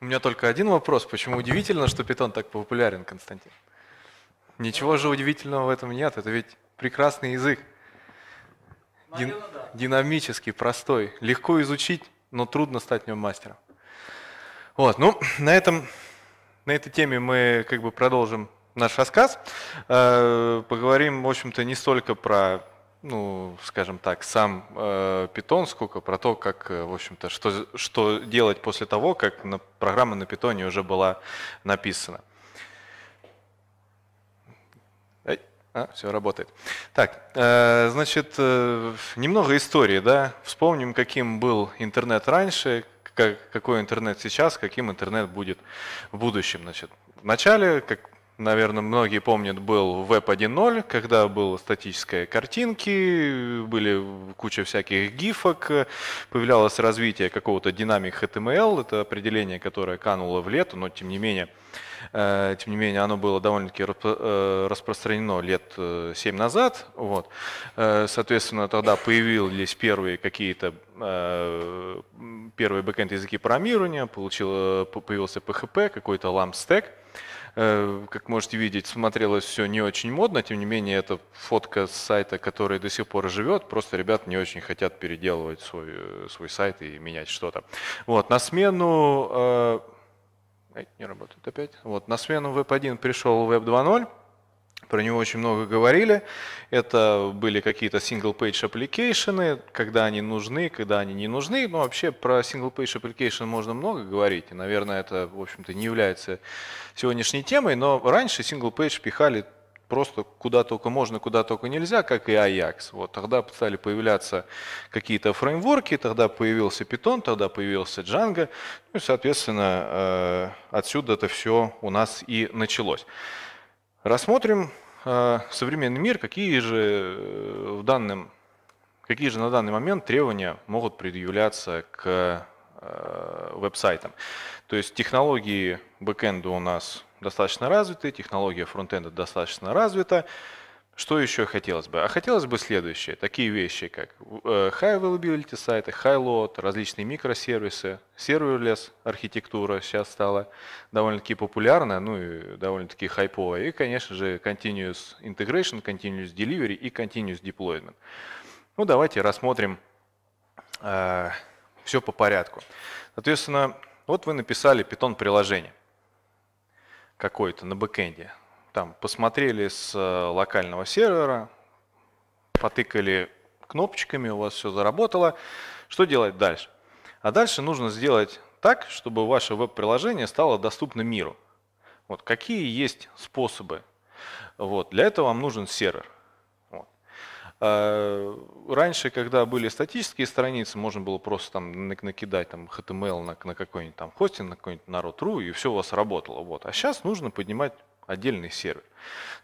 У меня только один вопрос. Почему удивительно, что питон так популярен, Константин? Ничего же удивительного в этом нет. Это ведь прекрасный язык. Дин, Динамический, простой. Легко изучить, но трудно стать в нем мастером. Вот, ну, на, этом, на этой теме мы как бы продолжим наш рассказ. Э, поговорим, в общем-то, не столько про ну, скажем так, сам э, Python, сколько про то, как, э, в общем-то, что, что делать после того, как на, программа на питоне уже была написана. Эй, а, все работает. Так, э, значит, э, немного истории, да. Вспомним, каким был интернет раньше, как, какой интернет сейчас, каким интернет будет в будущем. Значит, вначале, как наверное, многие помнят, был Web 1.0, когда была статические картинки, были куча всяких гифок, появлялось развитие какого-то динамик HTML, эм это определение, которое кануло в лету, но тем не менее, э, тем не менее, оно было довольно-таки э, распространено лет 7 э, назад. Вот. Соответственно, тогда появились первые какие-то первые бэкэнд языки программирования, получил, появился PHP, какой-то LAMP стек. Э, как можете видеть, смотрелось все не очень модно, тем не менее, это фотка с сайта, который до сих пор живет, просто ребят не очень хотят переделывать свой, э, свой сайт и менять что-то. Вот, на смену... Эй, не работает опять. Вот, на смену Web1 пришел Web 2.0. Про него очень много говорили. Это были какие-то single-page application, когда они нужны, когда они не нужны. Но ну, вообще про single-page application можно много говорить. И, наверное, это, в общем-то, не является сегодняшней темой. Но раньше single-page пихали просто куда только можно, куда только нельзя, как и Ajax. Вот, тогда стали появляться какие-то фреймворки, тогда появился Python, тогда появился Django. Ну и, соответственно, э, отсюда это все у нас и началось. Рассмотрим э, современный мир, какие же, э, в данном, какие же на данный момент требования могут предъявляться к э, веб-сайтам. То есть технологии бэкэнда у нас достаточно развиты, технология фронтенда достаточно развита. Что еще хотелось бы? А хотелось бы следующее. Такие вещи, как э, high availability сайты, high load, различные микросервисы, серверлес архитектура сейчас стала довольно-таки популярна, ну и довольно-таки хайповая. И, конечно же, continuous integration, continuous delivery и continuous deployment. Ну, давайте рассмотрим э, все по порядку. Соответственно, вот вы написали Python приложение какое-то на бэкэнде там посмотрели с э, локального сервера, потыкали кнопочками, у вас все заработало. Что делать дальше? А дальше нужно сделать так, чтобы ваше веб-приложение стало доступно миру. Вот какие есть способы? Вот, для этого вам нужен сервер. Вот. Э, раньше, когда были статические страницы, можно было просто там накидать там HTML на, на какой-нибудь там хостинг, на какой-нибудь народ.ру, и все у вас работало. Вот. А сейчас нужно поднимать отдельный сервер.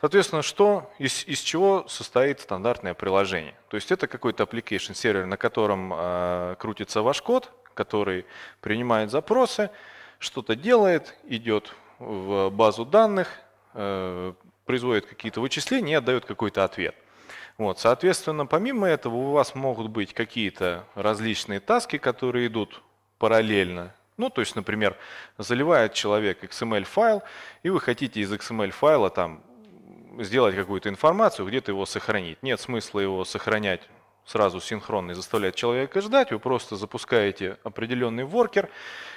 Соответственно, что, из, из чего состоит стандартное приложение? То есть это какой-то application сервер, на котором э, крутится ваш код, который принимает запросы, что-то делает, идет в базу данных, э, производит какие-то вычисления и отдает какой-то ответ. Вот, соответственно, помимо этого у вас могут быть какие-то различные таски, которые идут параллельно ну, то есть, например, заливает человек XML-файл, и вы хотите из XML-файла там сделать какую-то информацию, где-то его сохранить. Нет смысла его сохранять сразу синхронно и заставлять человека ждать, вы просто запускаете определенный воркер,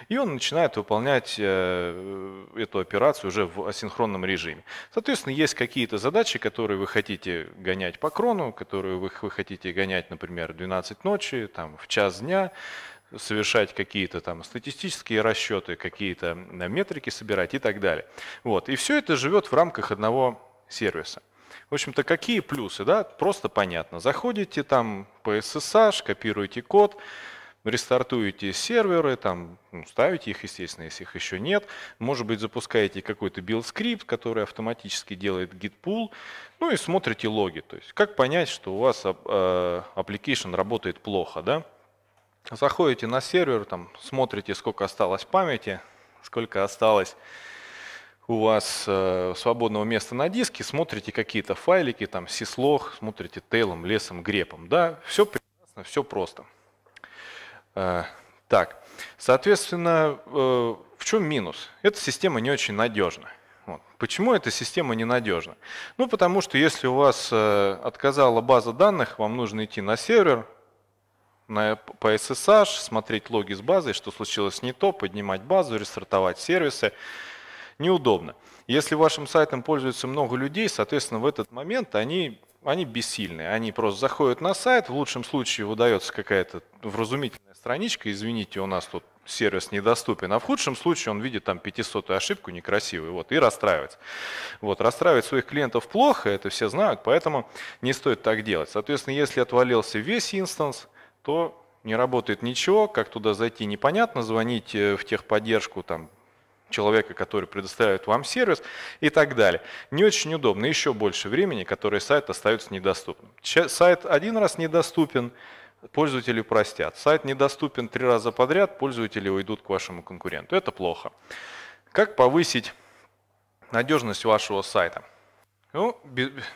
и он начинает выполнять э, эту операцию уже в асинхронном режиме. Соответственно, есть какие-то задачи, которые вы хотите гонять по крону, которые вы, вы хотите гонять, например, в 12 ночи, там, в час дня, совершать какие-то там статистические расчеты, какие-то метрики собирать и так далее. Вот. И все это живет в рамках одного сервиса. В общем-то, какие плюсы? Да? Просто понятно. Заходите там по SSH, копируете код, рестартуете серверы, там, ну, ставите их, естественно, если их еще нет. Может быть, запускаете какой-то билд-скрипт, который автоматически делает git-pull, ну и смотрите логи. То есть, как понять, что у вас а, а, application работает плохо, да? Заходите на сервер, там, смотрите, сколько осталось памяти, сколько осталось у вас э, свободного места на диске, смотрите какие-то файлики, там, сислог, смотрите тейлом, лесом, грепом. Да, все прекрасно, все просто. Э, так, соответственно, э, в чем минус? Эта система не очень надежна. Вот. Почему эта система ненадежна? Ну, потому что если у вас э, отказала база данных, вам нужно идти на сервер, на, по SSH, смотреть логи с базой, что случилось не то, поднимать базу, рестартовать сервисы. Неудобно. Если вашим сайтом пользуется много людей, соответственно, в этот момент они, они бессильны. Они просто заходят на сайт, в лучшем случае выдается какая-то вразумительная страничка, извините, у нас тут сервис недоступен, а в худшем случае он видит там 500-ю ошибку некрасивую вот, и расстраивается. Вот, расстраивать своих клиентов плохо, это все знают, поэтому не стоит так делать. Соответственно, если отвалился весь инстанс, то не работает ничего, как туда зайти непонятно, звонить э, в техподдержку там, человека, который предоставляет вам сервис и так далее. Не очень удобно, еще больше времени, которое сайт остается недоступным. Сайт один раз недоступен, пользователи простят. Сайт недоступен три раза подряд, пользователи уйдут к вашему конкуренту. Это плохо. Как повысить надежность вашего сайта? Ну,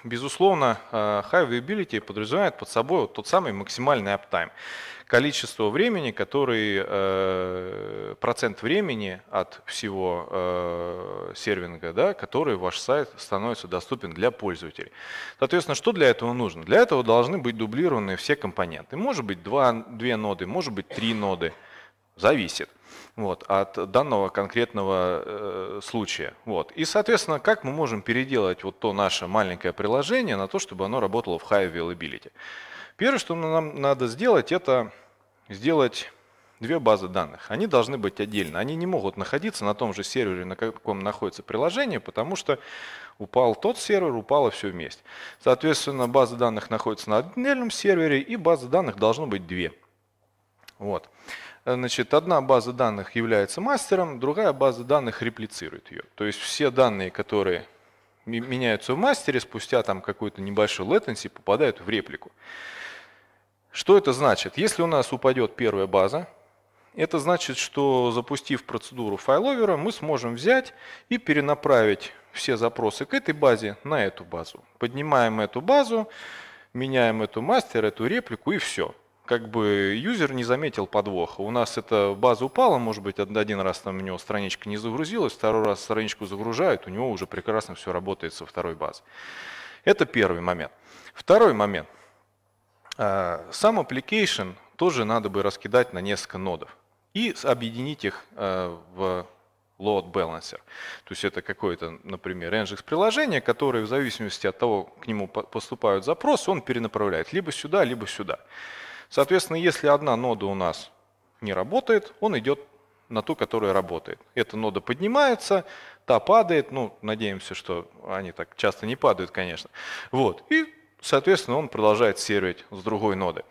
безусловно, э, high availability подразумевает под собой вот тот самый максимальный uptime, Количество времени, который, э, процент времени от всего э, сервинга, да, который ваш сайт становится доступен для пользователей. Соответственно, что для этого нужно? Для этого должны быть дублированы все компоненты. Может быть, два, две ноды, может быть, три ноды – зависит вот, от данного конкретного э, случая. Вот. И, соответственно, как мы можем переделать вот то наше маленькое приложение на то, чтобы оно работало в high availability? Первое, что нам надо сделать, это сделать две базы данных. Они должны быть отдельно. Они не могут находиться на том же сервере, на каком находится приложение, потому что упал тот сервер, упало все вместе. Соответственно, база данных находится на отдельном сервере, и базы данных должно быть две. Вот значит, одна база данных является мастером, другая база данных реплицирует ее. То есть все данные, которые меняются в мастере, спустя там какую то небольшую latency попадают в реплику. Что это значит? Если у нас упадет первая база, это значит, что запустив процедуру файловера, мы сможем взять и перенаправить все запросы к этой базе на эту базу. Поднимаем эту базу, меняем эту мастер, эту реплику и все как бы юзер не заметил подвоха. У нас эта база упала, может быть, один раз там у него страничка не загрузилась, второй раз страничку загружают, у него уже прекрасно все работает со второй базой. Это первый момент. Второй момент. А, сам application тоже надо бы раскидать на несколько нодов и объединить их а, в load balancer. То есть это какое-то, например, Nginx приложение, которое в зависимости от того, к нему поступают запросы, он перенаправляет либо сюда, либо сюда. Соответственно, если одна нода у нас не работает, он идет на ту, которая работает. Эта нода поднимается, та падает, ну, надеемся, что они так часто не падают, конечно. Вот, и, соответственно, он продолжает сервить с другой ноды.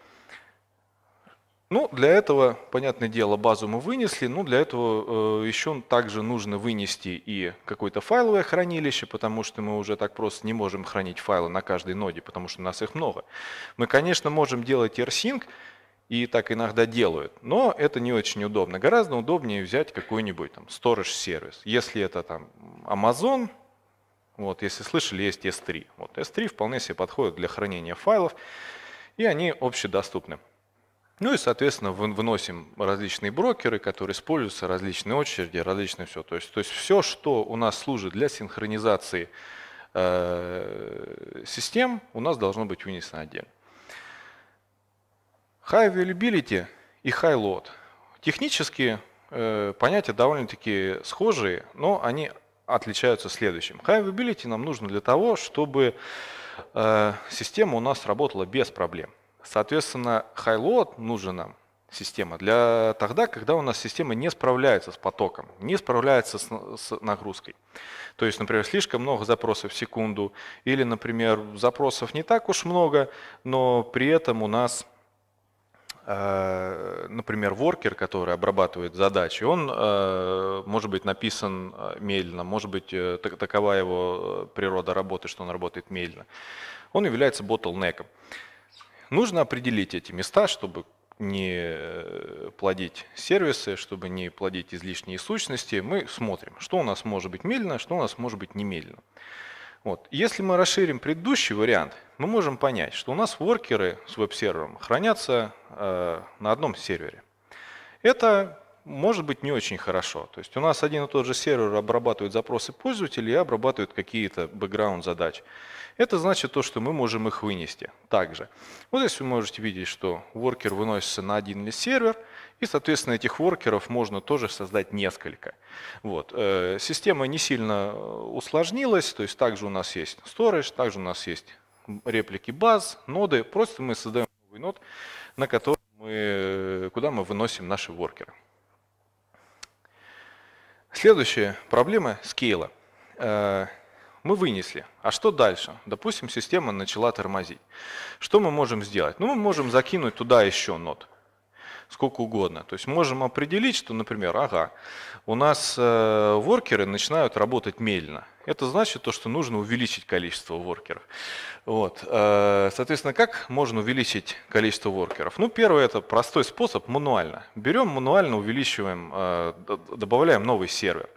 Ну, для этого, понятное дело, базу мы вынесли, но ну, для этого э, еще также нужно вынести и какое-то файловое хранилище, потому что мы уже так просто не можем хранить файлы на каждой ноде, потому что у нас их много. Мы, конечно, можем делать AirSync, и так иногда делают, но это не очень удобно. Гораздо удобнее взять какой-нибудь там storage сервис. Если это там Amazon, вот, если слышали, есть S3. Вот S3 вполне себе подходит для хранения файлов, и они общедоступны. Ну и, соответственно, выносим различные брокеры, которые используются, различные очереди, различные все. То есть, то есть все, что у нас служит для синхронизации э, систем, у нас должно быть вынесено отдельно. High availability и high load. Технически э, понятия довольно-таки схожие, но они отличаются следующим. High availability нам нужно для того, чтобы э, система у нас работала без проблем. Соответственно, хайлот нужен нам, система, для тогда, когда у нас система не справляется с потоком, не справляется с, с нагрузкой. То есть, например, слишком много запросов в секунду, или, например, запросов не так уж много, но при этом у нас э, например, воркер, который обрабатывает задачи, он э, может быть написан э, медленно, может быть, такова его природа работы, что он работает медленно. Он является ботлнеком. Нужно определить эти места, чтобы не э, плодить сервисы, чтобы не плодить излишние сущности, мы смотрим, что у нас может быть медленно, что у нас может быть немедленно. Вот. Если мы расширим предыдущий вариант, мы можем понять, что у нас воркеры с веб-сервером хранятся э, на одном сервере. Это может быть не очень хорошо. То есть у нас один и тот же сервер обрабатывает запросы пользователей и обрабатывает какие-то бэкграунд задач. Это значит то, что мы можем их вынести также. Вот здесь вы можете видеть, что воркер выносится на один ли сервер, и, соответственно, этих воркеров можно тоже создать несколько. Вот. Э, система не сильно э, усложнилась, то есть также у нас есть storage, также у нас есть реплики баз, ноды. Просто мы создаем новый нод, на который мы, э, куда мы выносим наши воркеры. Следующая проблема – скейла. Э, мы вынесли. А что дальше? Допустим, система начала тормозить. Что мы можем сделать? Ну, мы можем закинуть туда еще нот сколько угодно. То есть можем определить, что, например, ага, у нас э, воркеры начинают работать медленно. Это значит то, что нужно увеличить количество воркеров. Вот. Э, соответственно, как можно увеличить количество воркеров? Ну, первый это простой способ, мануально. Берем мануально, увеличиваем, э, добавляем новый сервер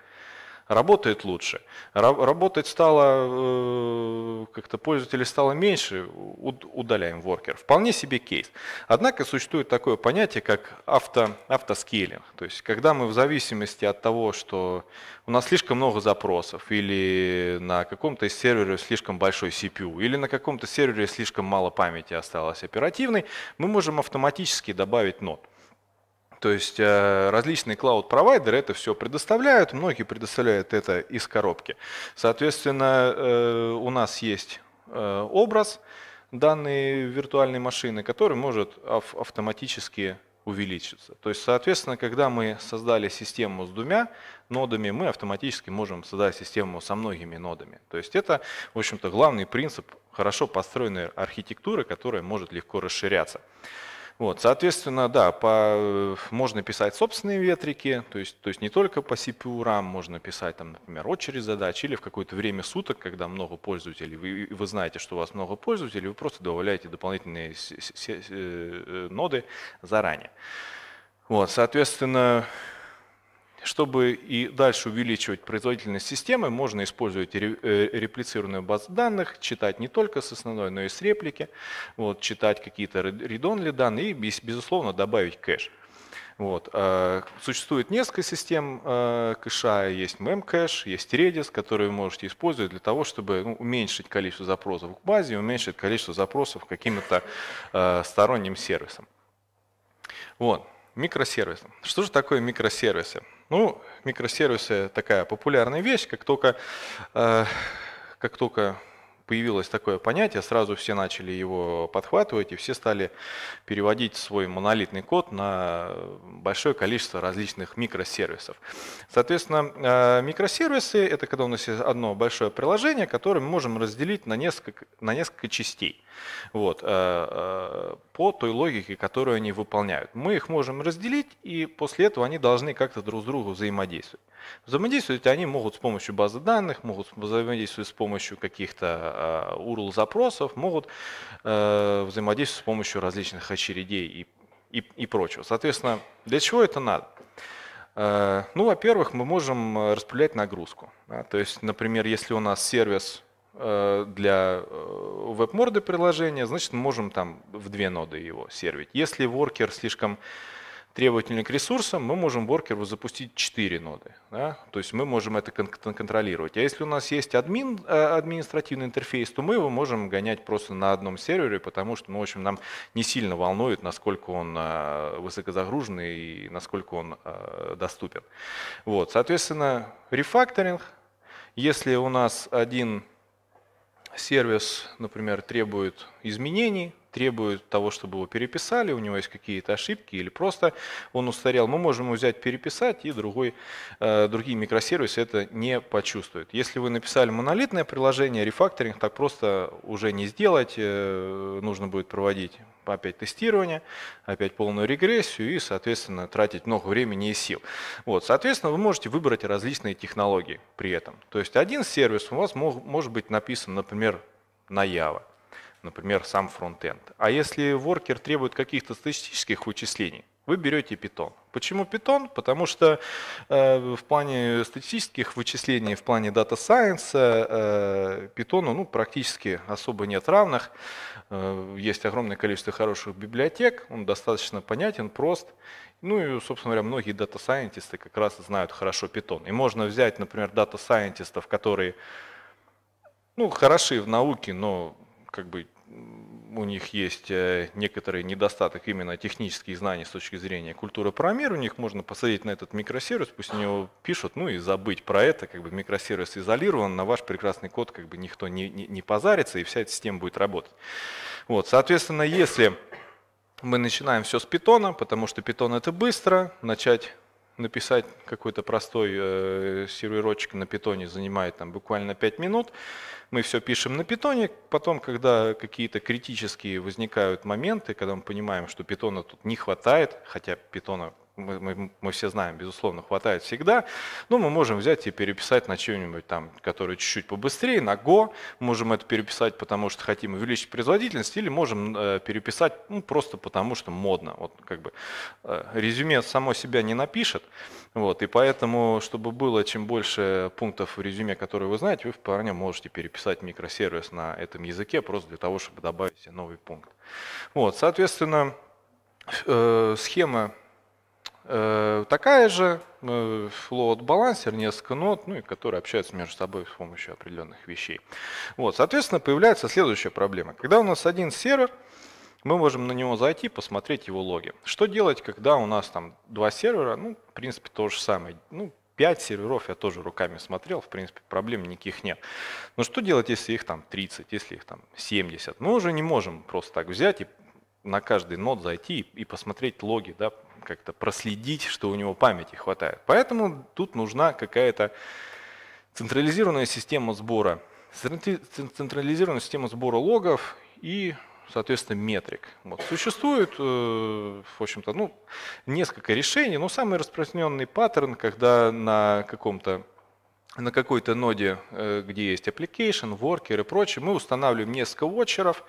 работает лучше. Работать стало, э, как-то пользователей стало меньше, удаляем воркер. Вполне себе кейс. Однако существует такое понятие, как авто, автоскейлинг. То есть, когда мы в зависимости от того, что у нас слишком много запросов, или на каком-то сервере слишком большой CPU, или на каком-то сервере слишком мало памяти осталось оперативной, мы можем автоматически добавить нод. То есть э, различные клауд-провайдеры это все предоставляют, многие предоставляют это из коробки. Соответственно, э, у нас есть э, образ данной виртуальной машины, который может автоматически увеличиться. То есть, соответственно, когда мы создали систему с двумя нодами, мы автоматически можем создать систему со многими нодами. То есть это, в общем-то, главный принцип хорошо построенной архитектуры, которая может легко расширяться. Вот, соответственно, да, по, э, можно писать собственные ветрики, то есть, то есть не только по CPU RAM можно писать, там, например, очередь задач или в какое-то время суток, когда много пользователей, вы, вы знаете, что у вас много пользователей, вы просто добавляете дополнительные с -с -с э, э, ноды заранее. Вот, соответственно, чтобы и дальше увеличивать производительность системы, можно использовать э, реплицированную базу данных, читать не только с основной, но и с реплики, вот, читать какие-то редонли данные и, безусловно, добавить кэш. Вот. А, существует несколько систем а, кэша, есть memcache, есть Redis, которые вы можете использовать для того, чтобы ну, уменьшить количество запросов к базе, уменьшить количество запросов к каким-то а, сторонним сервисам. Вот. Микросервисы. Что же такое микросервисы? Ну, микросервисы такая популярная вещь, как только, э, как только появилось такое понятие, сразу все начали его подхватывать, и все стали переводить свой монолитный код на большое количество различных микросервисов. Соответственно, э, микросервисы – это когда у нас есть одно большое приложение, которое мы можем разделить на несколько, на несколько частей. Вот, э, э, по той логике, которую они выполняют. Мы их можем разделить, и после этого они должны как-то друг с другом взаимодействовать. Взаимодействовать они могут с помощью базы данных, могут взаимодействовать с помощью каких-то э, URL-запросов, могут взаимодействовать с помощью различных очередей и, и, и прочего. Соответственно, для чего это надо? Ну, во-первых, мы можем распределять нагрузку. То есть, например, если у нас сервис Э, для э, веб-морды приложения, значит, мы можем там в две ноды его сервить. Если воркер слишком требовательны к ресурсам, мы можем воркеру запустить 4 ноды. Да? То есть мы можем это кон контролировать. А если у нас есть админ, э, административный интерфейс, то мы его можем гонять просто на одном сервере, потому что ну, в общем, нам не сильно волнует, насколько он высокозагруженный и насколько он доступен. Вот. Соответственно, рефакторинг. Если у нас один сервис, например, требует изменений, требует того, чтобы его переписали, у него есть какие-то ошибки или просто он устарел, мы можем его взять, переписать, и другой, э, другие микросервисы это не почувствуют. Если вы написали монолитное приложение, рефакторинг так просто уже не сделать, э, нужно будет проводить опять тестирование, опять полную регрессию и, соответственно, тратить много времени и сил. Вот, соответственно, вы можете выбрать различные технологии при этом. То есть один сервис у вас мог, может быть написан, например, на Java например, сам фронтенд. А если воркер требует каких-то статистических вычислений, вы берете Python. Почему Python? Потому что э, в плане статистических вычислений, в плане дата сайенса э, ну, практически особо нет равных. Э, есть огромное количество хороших библиотек, он достаточно понятен, прост. Ну и, собственно говоря, многие дата-сайентисты как раз знают хорошо Python. И можно взять, например, дата-сайентистов, которые ну, хороши в науке, но как бы у них есть э, некоторый недостаток именно технических знаний с точки зрения культуры про мир, у них можно посадить на этот микросервис, пусть у него пишут, ну и забыть про это, как бы микросервис изолирован, на ваш прекрасный код как бы никто не, не, не позарится, и вся эта система будет работать. Вот, соответственно, если мы начинаем все с питона, потому что питон это быстро, начать написать какой-то простой э, сервировочек на питоне занимает там буквально 5 минут. Мы все пишем на питоне. Потом, когда какие-то критические возникают моменты, когда мы понимаем, что питона тут не хватает, хотя питона мы, мы, мы все знаем, безусловно, хватает всегда, но ну, мы можем взять и переписать на чем нибудь там, которое чуть-чуть побыстрее, на Go, можем это переписать, потому что хотим увеличить производительность, или можем э, переписать ну, просто потому, что модно. Вот как бы э, резюме само себя не напишет, вот, и поэтому, чтобы было чем больше пунктов в резюме, которые вы знаете, вы вполне можете переписать микросервис на этом языке, просто для того, чтобы добавить новый пункт. Вот, соответственно, э, схема Э, такая же э, load балансер, несколько нот, ну и которые общаются между собой с помощью определенных вещей. Вот, соответственно, появляется следующая проблема. Когда у нас один сервер, мы можем на него зайти, посмотреть его логи. Что делать, когда у нас там два сервера? Ну, в принципе, то же самое. Ну, пять серверов я тоже руками смотрел, в принципе, проблем никаких нет. Но что делать, если их там 30, если их там 70? Мы уже не можем просто так взять и на каждый нод зайти и посмотреть логи, да, как-то проследить, что у него памяти хватает. Поэтому тут нужна какая-то централизированная система сбора. Централизированная система сбора логов и соответственно, метрик. Вот. Существует, э, в общем-то, ну, несколько решений, но самый распространенный паттерн, когда на каком-то на какой-то ноде, э, где есть application, worker и прочее, мы устанавливаем несколько вотчеров,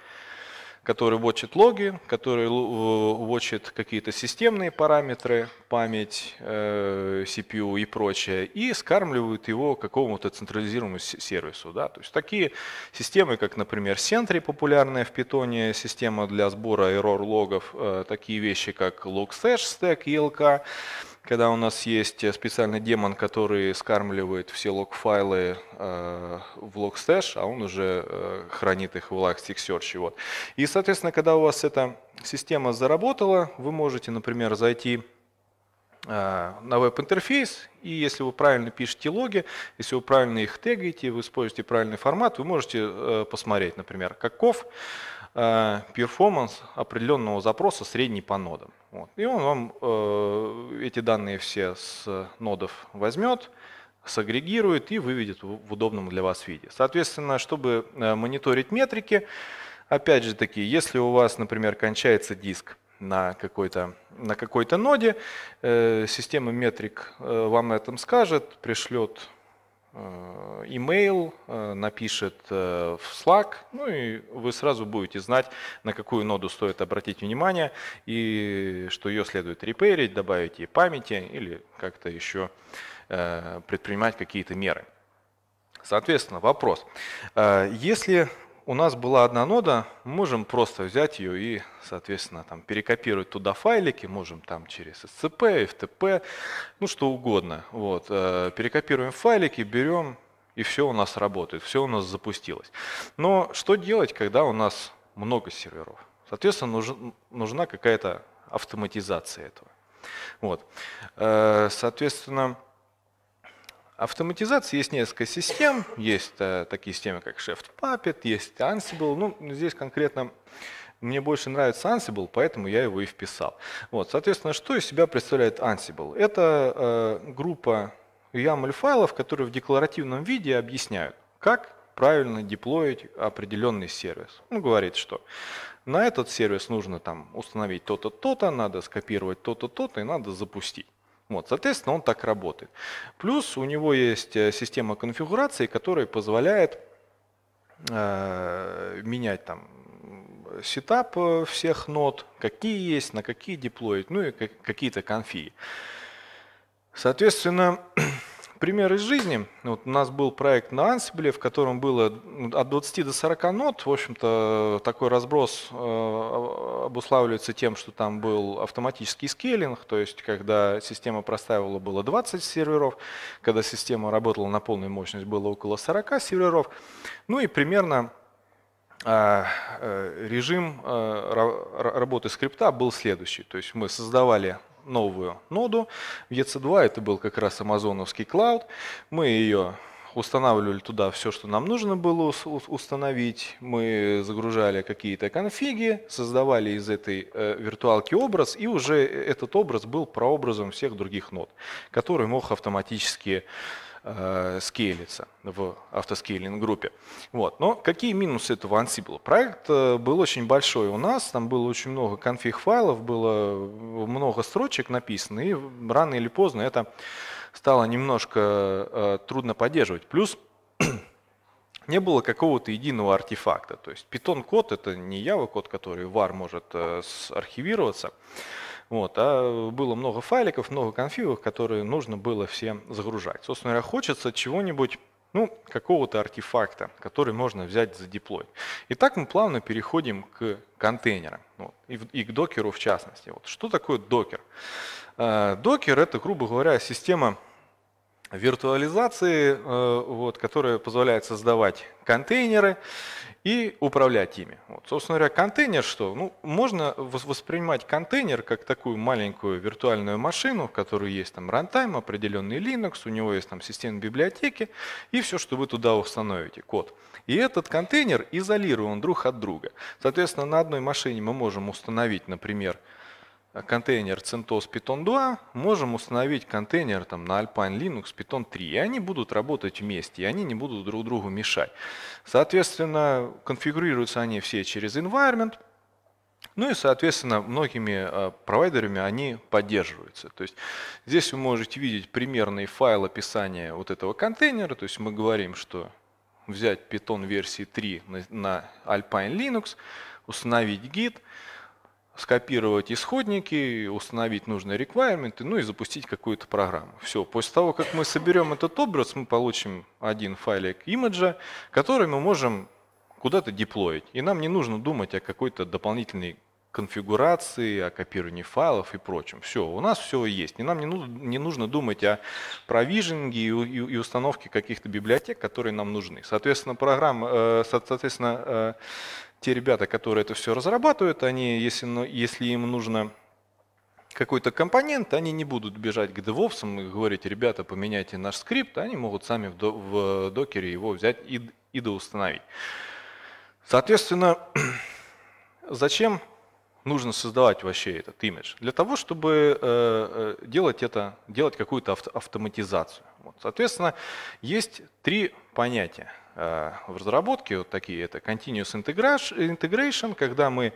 который вочит логи, который э, вочит какие-то системные параметры, память, CPU э, и прочее, и скармливают его какому-то централизированному сервису. Да? То есть такие системы, как, например, Sentry, популярная в Питоне система для сбора error логов, э, такие вещи, как Logstash, Stack, ELK, когда у нас есть э, специальный демон, который скармливает все лог-файлы э, в Logstash, а он уже э, хранит их в Elasticsearch. Вот. И, соответственно, когда у вас эта система заработала, вы можете, например, зайти э, на веб-интерфейс, и если вы правильно пишете логи, если вы правильно их тегаете, вы используете правильный формат, вы можете э, посмотреть, например, каков Э, перформанс определенного запроса средний по нодам. Вот. И он вам э, эти данные все с нодов возьмет, сагрегирует и выведет в удобном для вас виде. Соответственно, чтобы э, мониторить метрики, опять же таки, если у вас, например, кончается диск на какой-то на какой-то ноде, э, система метрик э, вам на этом скажет, пришлет Э, имейл, э, напишет э, в Slack, ну и вы сразу будете знать, на какую ноду стоит обратить внимание, и что ее следует репейрить, добавить ей памяти или как-то еще предпринимать какие-то меры. Соответственно, вопрос. Если у нас была одна нода, можем просто взять ее и, соответственно, там, перекопировать туда файлики, можем там через SCP, FTP, ну что угодно. Вот, э, перекопируем файлики, берем, и все у нас работает, все у нас запустилось. Но что делать, когда у нас много серверов? Соответственно, нужна какая-то автоматизация этого. Вот. Э, соответственно, автоматизации есть несколько систем. Есть э, такие системы, как Chef, Puppet, есть Ansible. Ну, здесь конкретно мне больше нравится Ansible, поэтому я его и вписал. Вот, соответственно, что из себя представляет Ansible? Это э, группа YAML-файлов, которые в декларативном виде объясняют, как правильно деплоить определенный сервис. Он ну, говорит, что на этот сервис нужно там установить то-то, то-то, надо скопировать то-то, то-то и надо запустить. Вот, соответственно, он так работает. Плюс у него есть э, система конфигурации, которая позволяет э, менять там сетап э, всех нод, какие есть, на какие деплоить, ну и какие-то конфи. Соответственно, Пример из жизни. Вот у нас был проект на Ansible, в котором было ну, от 20 до 40 нот. В общем-то, такой разброс э, а, обуславливается тем, что там был автоматический скейлинг, то есть когда система простаивала, было 20 серверов, когда система работала на полную мощность, было около 40 серверов. Ну и примерно а, э, режим э, работы скрипта был следующий. То есть мы создавали новую ноду. В EC2 это был как раз амазоновский клауд. Мы ее устанавливали туда все, что нам нужно было установить. Мы загружали какие-то конфиги, создавали из этой э, виртуалки образ, и уже этот образ был прообразом всех других нод, который мог автоматически э, скейлиться в автоскейлинг-группе. Вот. Но какие минусы этого Ansible? Проект э, был очень большой у нас, там было очень много конфиг-файлов, было э, много строчек написано, и рано или поздно это стало немножко э, трудно поддерживать. Плюс не было какого-то единого артефакта. То есть Python-код — это не Java-код, который var может э, архивироваться. Вот. А э, было много файликов, много конфигов, которые нужно было всем загружать. Собственно говоря, хочется чего-нибудь ну, какого-то артефакта, который можно взять за деплой. И так мы плавно переходим к контейнерам, вот, и, и к докеру в частности. Вот, что такое докер? Э, докер – это, грубо говоря, система виртуализации, э, вот, которая позволяет создавать контейнеры и управлять ими. Вот, собственно говоря, контейнер что? Ну, можно воспринимать контейнер как такую маленькую виртуальную машину, в которой есть там рантайм, определенный Linux, у него есть там система библиотеки и все, что вы туда установите, код. И этот контейнер изолирован друг от друга. Соответственно, на одной машине мы можем установить, например, контейнер CentOS Python 2, можем установить контейнер там, на Alpine Linux Python 3, и они будут работать вместе, и они не будут друг другу мешать. Соответственно, конфигурируются они все через environment, ну и, соответственно, многими э, провайдерами они поддерживаются. То есть здесь вы можете видеть примерный файл описания вот этого контейнера, то есть мы говорим, что взять Python версии 3 на Alpine Linux, установить Git, скопировать исходники, установить нужные реквайрменты, ну и запустить какую-то программу. Все, после того, как мы соберем этот образ, мы получим один файлик имиджа, который мы можем куда-то деплоить. И нам не нужно думать о какой-то дополнительной конфигурации, о копировании файлов и прочем. Все, у нас все есть. И нам не, нужно, не нужно думать о провиженге и, и, и установке каких-то библиотек, которые нам нужны. Соответственно, программа, э, соответственно э, те ребята, которые это все разрабатывают, они, если, ну, если им нужно какой-то компонент, они не будут бежать к DevOps и говорить, ребята, поменяйте наш скрипт, они могут сами в, до, в докере его взять и, и доустановить. Соответственно, зачем нужно создавать вообще этот имидж? Для того, чтобы э, э, делать это, делать какую-то автоматизацию. Вот. Соответственно, есть три понятия э, в разработке, вот такие, это continuous integration, когда мы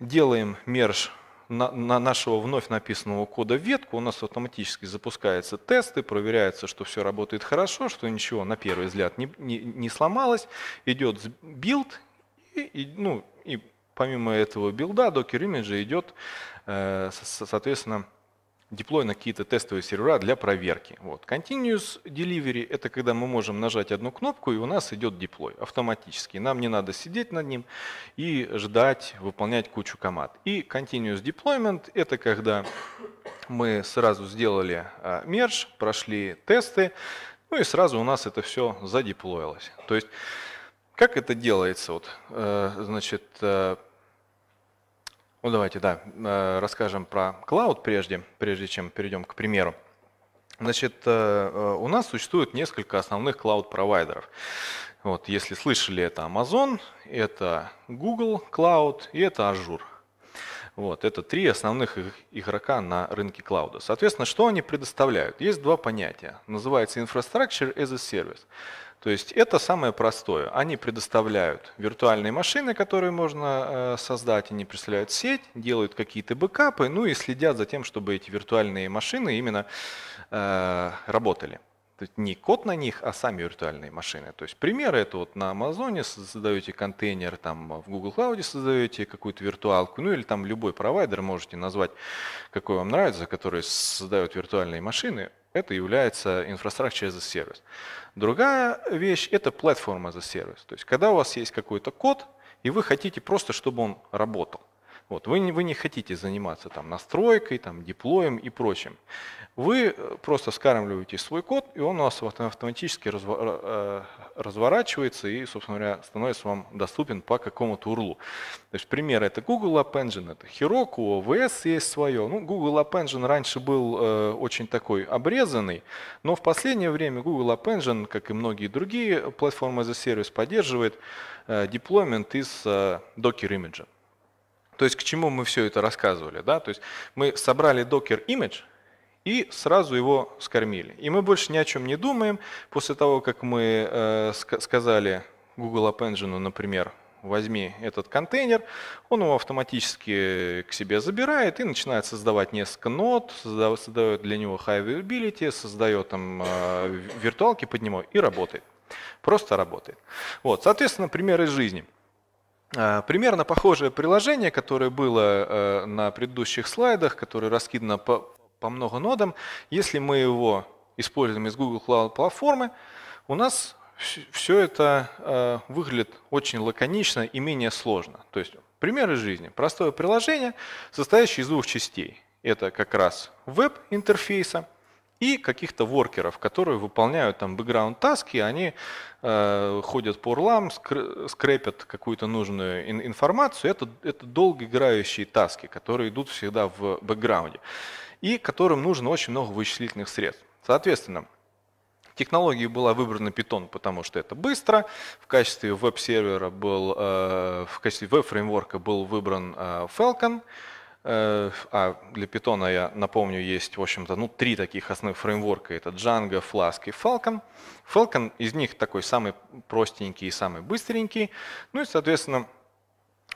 делаем мерж на, нашего вновь написанного кода ветку, у нас автоматически запускаются тесты, проверяется, что все работает хорошо, что ничего на первый взгляд не, не, не сломалось, идет билд, и, и, ну, и Помимо этого билда, Docker Image идет, э, соответственно, деплой на какие-то тестовые сервера для проверки. Вот. Continuous Delivery – это когда мы можем нажать одну кнопку, и у нас идет деплой автоматически. Нам не надо сидеть над ним и ждать, выполнять кучу команд. И Continuous Deployment – это когда мы сразу сделали а, мерж, прошли тесты, ну и сразу у нас это все задеплоилось. То есть как это делается? Вот, э, значит, э, ну давайте, да, э, расскажем про клауд прежде, прежде чем перейдем к примеру. Значит, э, э, у нас существует несколько основных клауд-провайдеров. Вот, если слышали, это Amazon, это Google Cloud и это Azure. Вот, это три основных игрока на рынке клауда. Соответственно, что они предоставляют? Есть два понятия. Называется Infrastructure as a Service. То есть это самое простое. Они предоставляют виртуальные машины, которые можно э, создать, они представляют сеть, делают какие-то бэкапы, ну и следят за тем, чтобы эти виртуальные машины именно э, работали. То есть не код на них, а сами виртуальные машины. То есть примеры это вот на Амазоне создаете контейнер, там в Google Cloud создаете какую-то виртуалку, ну или там любой провайдер можете назвать, какой вам нравится, который создают виртуальные машины. Это является Infrastructure as a Другая вещь – это платформа за сервис. То есть когда у вас есть какой-то код, и вы хотите просто, чтобы он работал. Вот, вы, вы не хотите заниматься там, настройкой, там, диплоем и прочим. Вы э, просто скармливаете свой код, и он у вас автоматически э, э, разворачивается и, собственно говоря, становится вам доступен по какому-то урлу. То есть пример это Google App Engine, это Heroku, OVS есть свое. Ну, Google App Engine раньше был э, очень такой обрезанный, но в последнее время Google App Engine, как и многие другие платформы за сервис, поддерживает э, деплоймент из э, Docker Image. То есть к чему мы все это рассказывали, да? То есть мы собрали Docker image и сразу его скормили. И мы больше ни о чем не думаем. После того, как мы э, ск сказали Google App Engine, например, возьми этот контейнер, он его автоматически к себе забирает и начинает создавать несколько нод, создает для него high availability, создает там э, виртуалки под него и работает. Просто работает. Вот, соответственно, пример из жизни – а, примерно похожее приложение, которое было э, на предыдущих слайдах, которое раскидано по, по много нодам, если мы его используем из Google Cloud платформы, у нас все это э, выглядит очень лаконично и менее сложно. То есть примеры жизни. Простое приложение, состоящее из двух частей. Это как раз веб-интерфейса – и каких-то воркеров, которые выполняют там бэкграунд таски, они э, ходят по урлам, скр скрепят какую-то нужную ин информацию. Это, это долгоиграющие таски, которые идут всегда в бэкграунде и которым нужно очень много вычислительных средств. Соответственно, технологией была выбрана Python, потому что это быстро. В качестве веб-сервера был, э, в качестве веб-фреймворка был выбран э, Falcon. Falcon Э, а для Python, я напомню, есть, в общем-то, ну, три таких основных фреймворка. Это Django, Flask и Falcon. Falcon из них такой самый простенький и самый быстренький. Ну и, соответственно,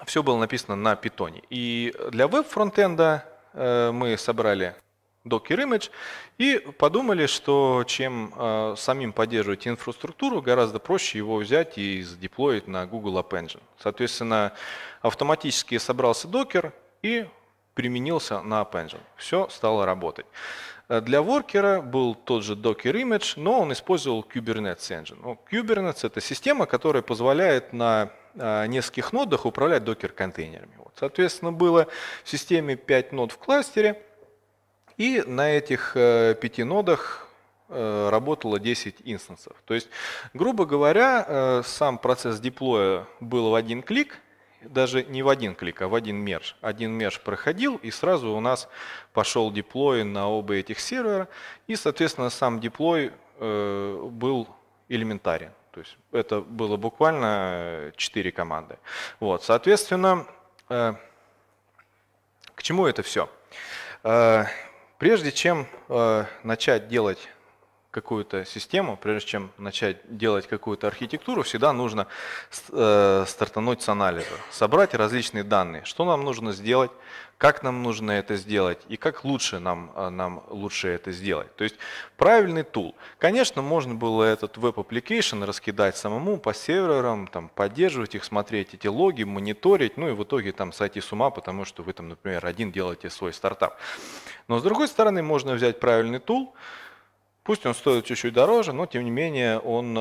все было написано на Python. И для веб-фронтенда э, мы собрали Docker Image и подумали, что чем э, самим поддерживать инфраструктуру, гораздо проще его взять и задеплоить на Google App Engine. Соответственно, автоматически собрался Docker и применился на App Engine. Все стало работать. Э, для Worker был тот же Docker Image, но он использовал Kubernetes Engine. Ну, Kubernetes — это система, которая позволяет на э, нескольких нодах управлять докер-контейнерами. Вот. Соответственно, было в системе 5 нод в кластере, и на этих 5 э, нодах работало 10 инстансов. То есть, грубо говоря, сам процесс деплоя был в один клик — даже не в один клик, а в один мерж. Один мерж проходил, и сразу у нас пошел деплой на оба этих сервера, и, соответственно, сам деплой э, был элементарен. То есть это было буквально 4 э, команды. Вот, соответственно, э, к чему это все? Прежде чем начать делать какую-то систему, прежде чем начать делать какую-то архитектуру, всегда нужно э, стартануть с анализа, собрать различные данные, что нам нужно сделать, как нам нужно это сделать и как лучше нам, э, нам лучше это сделать. То есть правильный тул. Конечно, можно было этот веб-аппликейшн раскидать самому по серверам, там, поддерживать их, смотреть эти логи, мониторить, ну и в итоге там сойти с ума, потому что вы там, например, один делаете свой стартап. Но с другой стороны, можно взять правильный тул, tool Пусть он стоит чуть-чуть дороже, но тем не менее он э,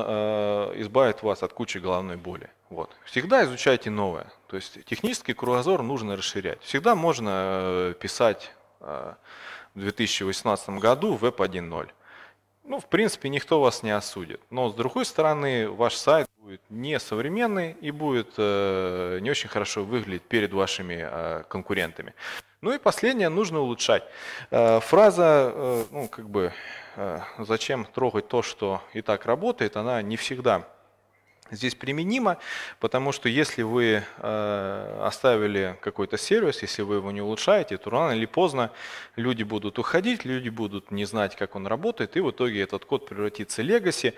избавит вас от кучи головной боли. Вот. Всегда изучайте новое. То есть технический кругозор нужно расширять. Всегда можно э, писать э, в 2018 году веб 1.0. Ну, в принципе, никто вас не осудит. Но с другой стороны, ваш сайт будет не современный и будет э, не очень хорошо выглядеть перед вашими э, конкурентами. Ну и последнее, нужно улучшать. Э, фраза, э, ну как бы, э, зачем трогать то, что и так работает, она не всегда здесь применима, потому что если вы оставили какой-то сервис, если вы его не улучшаете, то рано или поздно люди будут уходить, люди будут не знать, как он работает, и в итоге этот код превратится в легаси,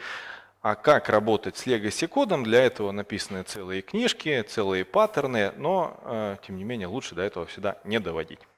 а как работать с legacy кодом, для этого написаны целые книжки, целые паттерны, но, э, тем не менее, лучше до этого всегда не доводить.